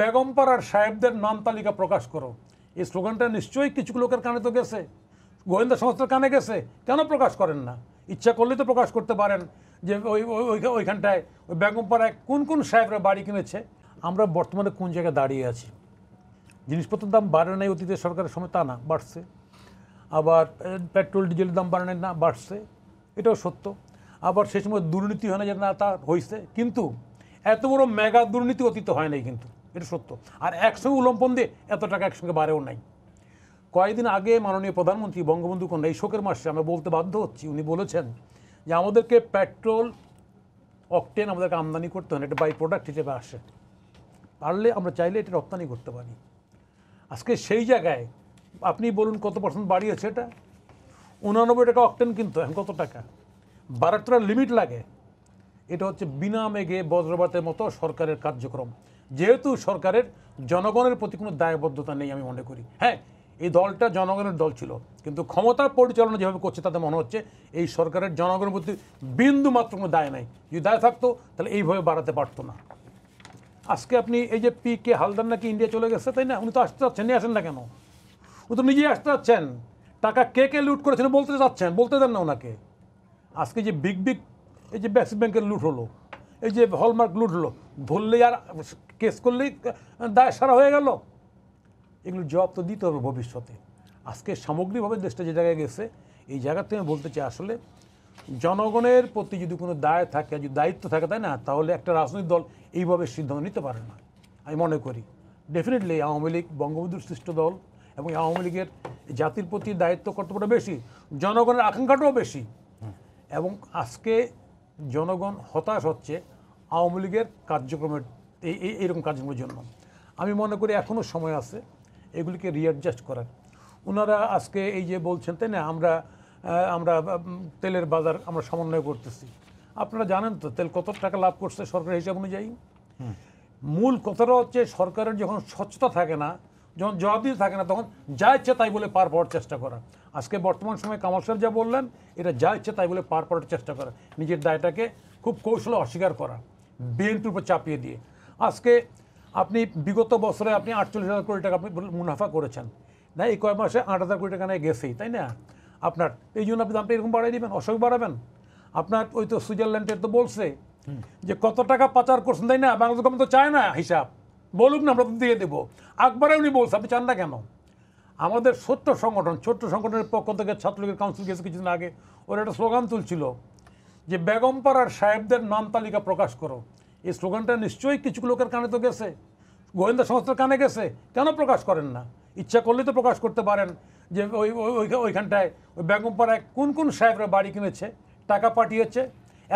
বেগমপাড়ার সাহেবদের নাম তালিকা প্রকাশ করো এই স্লোগানটা নিশ্চয়ই কিছু লোকের কানে তো গেছে গোয়েন্দা সংস্থার কানে গেছে কেন প্রকাশ করেন না ইচ্ছা করলে তো প্রকাশ করতে পারেন যে ওই ওইখানটায় ওই বেগমপাড়ায় কোন কোন সাহেবরা বাড়ি কিনেছে আমরা বর্তমানে কোন জায়গায় দাঁড়িয়ে আছি জিনিসপত্রের দাম বাড়ে নাই অতীতের সরকারের সময় তা না বাড়ছে আবার পেট্রোল ডিজেলের দাম বাড়ে না বাড়ছে এটাও সত্য আবার সে সময় দুর্নীতি হয় না যে না তা হয়েছে কিন্তু এত বড় মেগা দুর্নীতি অতীত হয় নাই কিন্তু এটা সত্য আর একশো দিয়ে এত টাকা একসঙ্গে বাড়েও নাই কয়েকদিন আগে মাননীয় প্রধানমন্ত্রী বঙ্গবন্ধু কন্যা এই শোকের মাসে আমরা বলতে বাধ্য হচ্ছি উনি বলেছেন যে আমাদেরকে পেট্রোল অকটেন আমাদেরকে আমদানি করতে হয় না এটা বাই প্রোডাক্ট হিসেবে আসে পারলে আমরা চাইলে এটা রপ্তানি করতে পারি আজকে সেই জায়গায় আপনি বলুন কত পার্সেন্ট বাড়িয়েছে এটা উনানব্বই টাকা অকটেন কিন্তু এখন কত টাকা টাকার লিমিট লাগে এটা হচ্ছে বিনা মেঘে বজ্রপাতের মতো সরকারের কার্যক্রম যেহেতু সরকারের জনগণের প্রতি কোনো দায়বদ্ধতা নেই আমি মনে করি হ্যাঁ এই দলটা জনগণের দল ছিল কিন্তু ক্ষমতা পরিচালনা যেভাবে করছে তাতে মনে হচ্ছে এই সরকারের জনগণের প্রতি বিন্দু মাত্র কোনো দায় নাই যদি দায় থাকতো তাহলে এইভাবে বাড়াতে পারতো না আজকে আপনি এই যে পি কে হালদার নাকি ইন্ডিয়া চলে গেছে তাই না উনি তো আসতে চাচ্ছেন নিয়ে আসেন না কেন উনি তো নিজেই আসতে চাচ্ছেন টাকা কে কে লুট করেছেন বলতে চাচ্ছেন বলতে দেন না ওনাকে আজকে যে বিগ বিগ এই যে ব্যাক্সিস ব্যাংকের লুট হলো এই যে হলমার্ক লুট হলো ধরলেই আর কেস করলেই দায় সারা হয়ে গেল এগুলো জবাব তো দিতে হবে ভবিষ্যতে আজকে সামগ্রিকভাবে দেশটা যে জায়গায় গেছে এই জায়গাতে আমি বলতে চাই আসলে জনগণের প্রতি যদি কোনো দায় থাকে যদি দায়িত্ব থাকে তাই না তাহলে একটা রাজনৈতিক দল এইভাবে সিদ্ধান্ত নিতে পারে না আমি মনে করি ডেফিনেটলি আওয়ামী লীগ বঙ্গবন্ধুর সৃষ্ট দল এবং আওয়ামী লীগের জাতির প্রতি দায়িত্ব কর্তব্যটা বেশি জনগণের আকাঙ্ক্ষাটাও বেশি এবং আজকে জনগণ হতাশ হচ্ছে আওয়ামী লীগের কার্যক্রমের এই এইরকম কার্যক্রমের জন্য আমি মনে করি এখনও সময় আছে এগুলিকে রিঅ্যাডজাস্ট করার ওনারা আজকে এই যে বলছেন তাই না আমরা আমরা তেলের বাজার আমরা সমন্বয় করতেছি আপনারা জানেন তো তেল কত টাকা লাভ করছে সরকারের হিসাব অনুযায়ী মূল কথাটা হচ্ছে সরকারের যখন স্বচ্ছতা থাকে না যখন জবাবদিহি থাকে না তখন যা ইচ্ছে তাই বলে পার পাওয়ার চেষ্টা করা আজকে বর্তমান সময়ে কামাল সাহেব যা বললেন এটা যা ইচ্ছে তাই বলে পার পাওয়ার চেষ্টা করা নিজের দায়টাকে খুব কৌশলে অস্বীকার করা বিএনপির উপর চাপিয়ে দিয়ে আজকে আপনি বিগত বছরে আপনি আটচল্লিশ হাজার কোটি টাকা আপনি মুনাফা করেছেন না এই কয় মাসে আট হাজার কোটি টাকা নিয়ে গেছেই তাই না আপনার এই জন্য আপনি দামটা এরকম বাড়াই দেবেন অসুখ বাড়াবেন আপনার ওই তো সুইজারল্যান্ডের তো বলছে যে কত টাকা পাচার করছেন তাই না বাংলাদেশ গভর্নমেন্ট তো চায় না হিসাব বলুক না আমরা দিয়ে দেবো আকবরে উনি বলছে আপনি চান না কেন আমাদের ছোট্ট সংগঠন ছোট্ট সংগঠনের পক্ষ থেকে ছাত্রলীগের কাউন্সিল গেছে কিছুদিন আগে ওরা একটা স্লোগান তুলছিল যে বেগমপাড়ার সাহেবদের নাম তালিকা প্রকাশ করো এই স্লোগানটা নিশ্চয়ই কিছু লোকের কানে তো গেছে গোয়েন্দা সংস্থার কানে গেছে কেন প্রকাশ করেন না ইচ্ছা করলে তো প্রকাশ করতে পারেন যে ওই ওইখানটায় ওই বেগমপাড়ায় কোন কোন সাহেবরা বাড়ি কিনেছে টাকা পাঠিয়েছে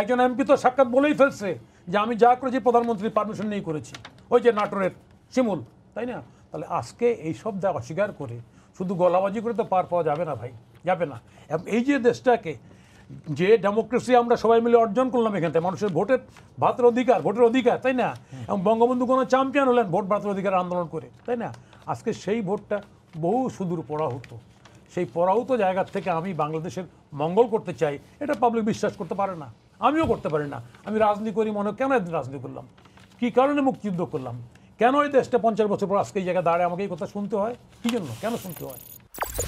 একজন এমপি তো সাক্ষাৎ বলেই ফেলছে যে আমি যা করেছি প্রধানমন্ত্রীর পারমিশন নিয়েই করেছি ওই যে নাটোরের শিমুল তাই না তাহলে আজকে এই শব্দে অস্বীকার করে শুধু গলাবাজি করে তো পার পাওয়া যাবে না ভাই যাবে না এই যে দেশটাকে যে ডেমোক্রেসি আমরা সবাই মিলে অর্জন করলাম এখান থেকে মানুষের ভোটের ভাতের অধিকার ভোটের অধিকার তাই না এবং বঙ্গবন্ধু কোনো চ্যাম্পিয়ন হলেন ভোট ভাতের অধিকার আন্দোলন করে তাই না আজকে সেই ভোটটা বহু সুদূর পড়া হতো সেই পরাহত জায়গার থেকে আমি বাংলাদেশের মঙ্গল করতে চাই এটা পাবলিক বিশ্বাস করতে পারে না আমিও করতে পারি না আমি রাজনীতি করি মনে কেন একদিন রাজনীতি করলাম কি কারণে মুক্তিযুদ্ধ করলাম কেন এই দেশটা পঞ্চাশ বছর পর আজকে এই জায়গায় দাঁড়ায় আমাকে এই কথা শুনতে হয় কী জন্য কেন শুনতে হয়